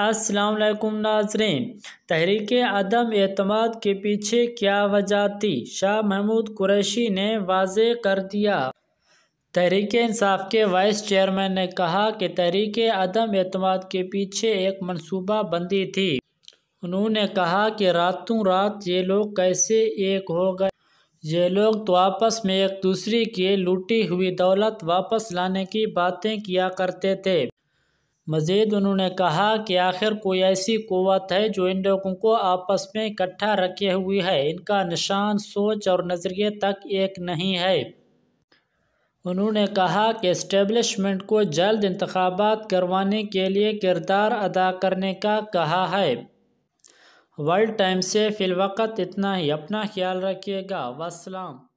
असलकुम नाजरीन तहरीक आदम अतमाद के पीछे क्या वजह थी शाह महमूद कुरैशी ने वाज कर दिया तहरीक इंसाफ के वाइस चेयरमैन ने कहा कि तहरीक आदम अतमाद के पीछे एक मनसूबा बंदी थी उन्होंने कहा कि रातों रात ये लोग कैसे एक हो गए ये लोग तो आपस में एक दूसरे की लूटी हुई दौलत वापस लाने की बातें किया करते थे मज़ीद उन्होंने कहा कि आखिर कोई ऐसी क़ुव्वत है जो इन लोगों को आपस में इकट्ठा रखे हुई है इनका निशान सोच और नज़रिए तक एक नहीं है उन्होंने कहा कि इस्टेबलिशमेंट को जल्द इंतबात करवाने के लिए किरदार अदा करने का कहा है वर्ल्ड टाइम से फ़िलवक़त इतना ही अपना ख्याल रखिएगा वसलाम